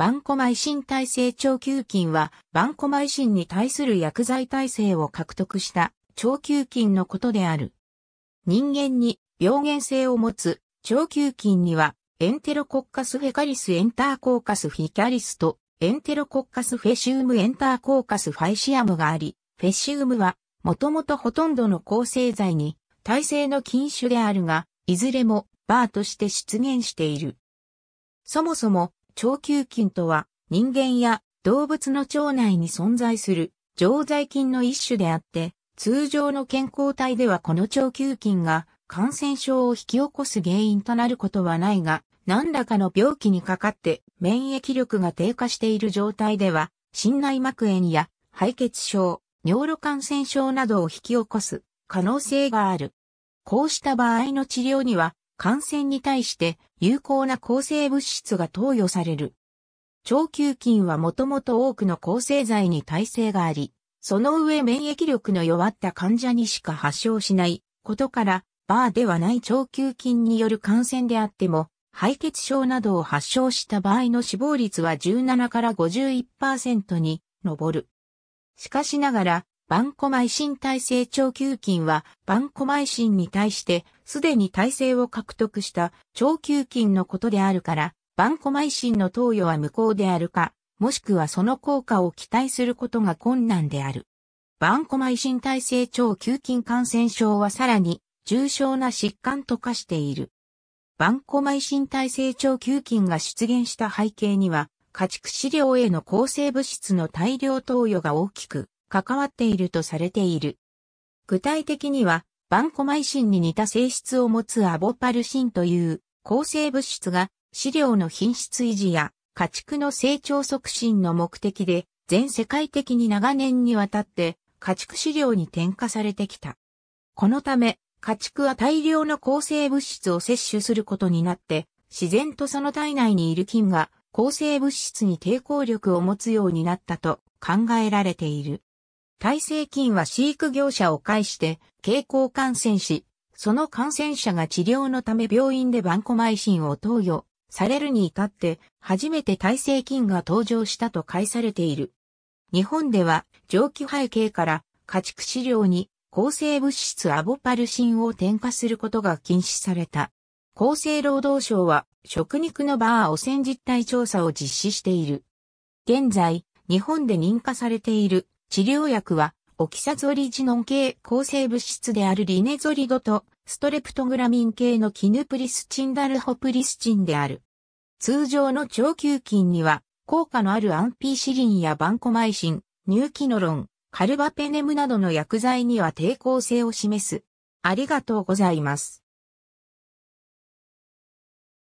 バンコマイシン耐性長球菌は、バンコマイシンに対する薬剤耐性を獲得した長球菌のことである。人間に病原性を持つ長球菌には、エンテロコッカスフェカリスエンターコーカスフィキャリスと、エンテロコッカスフェシウムエンターコーカスファイシアムがあり、フェシウムは、もともとほとんどの抗生剤に、耐性の菌種であるが、いずれも、バーとして出現している。そもそも、腸球菌とは、人間や動物の腸内に存在する常在菌の一種であって、通常の健康体ではこの腸球菌が感染症を引き起こす原因となることはないが、何らかの病気にかかって免疫力が低下している状態では、心内膜炎や敗血症、尿路感染症などを引き起こす可能性がある。こうした場合の治療には感染に対して有効な抗生物質が投与される。腸球菌はもともと多くの抗生剤に耐性があり、その上免疫力の弱った患者にしか発症しないことから、バーではない腸球菌による感染であっても、敗血症などを発症した場合の死亡率は17から51%に上る。しかしながら、バンコマイシン体制長球菌は、バンコマイシンに対して、すでに体制を獲得した長球菌のことであるから、バンコマイシンの投与は無効であるか、もしくはその効果を期待することが困難である。バンコマイシン体制長球菌感染症はさらに、重症な疾患と化している。バンコマイシン体制長球菌が出現した背景には、家畜飼料への抗生物質の大量投与が大きく関わっているとされている。具体的には、バンコマイシンに似た性質を持つアボパルシンという抗生物質が飼料の品質維持や家畜の成長促進の目的で全世界的に長年にわたって家畜飼料に添加されてきた。このため家畜は大量の抗生物質を摂取することになって自然とその体内にいる菌が抗生物質に抵抗力を持つようになったと考えられている。耐性菌は飼育業者を介して経口感染し、その感染者が治療のため病院でバンコマイシンを投与されるに至って初めて耐性菌が登場したと解されている。日本では蒸気背景から家畜飼料に抗生物質アボパルシンを添加することが禁止された。厚生労働省は食肉のバー汚染実態調査を実施している。現在、日本で認可されている治療薬は、オキサゾリジノン系抗生物質であるリネゾリドと、ストレプトグラミン系のキヌプリスチンダルホプリスチンである。通常の超球菌には、効果のあるアンピーシリンやバンコマイシン、ニューキノロン、カルバペネムなどの薬剤には抵抗性を示す。ありがとうございます。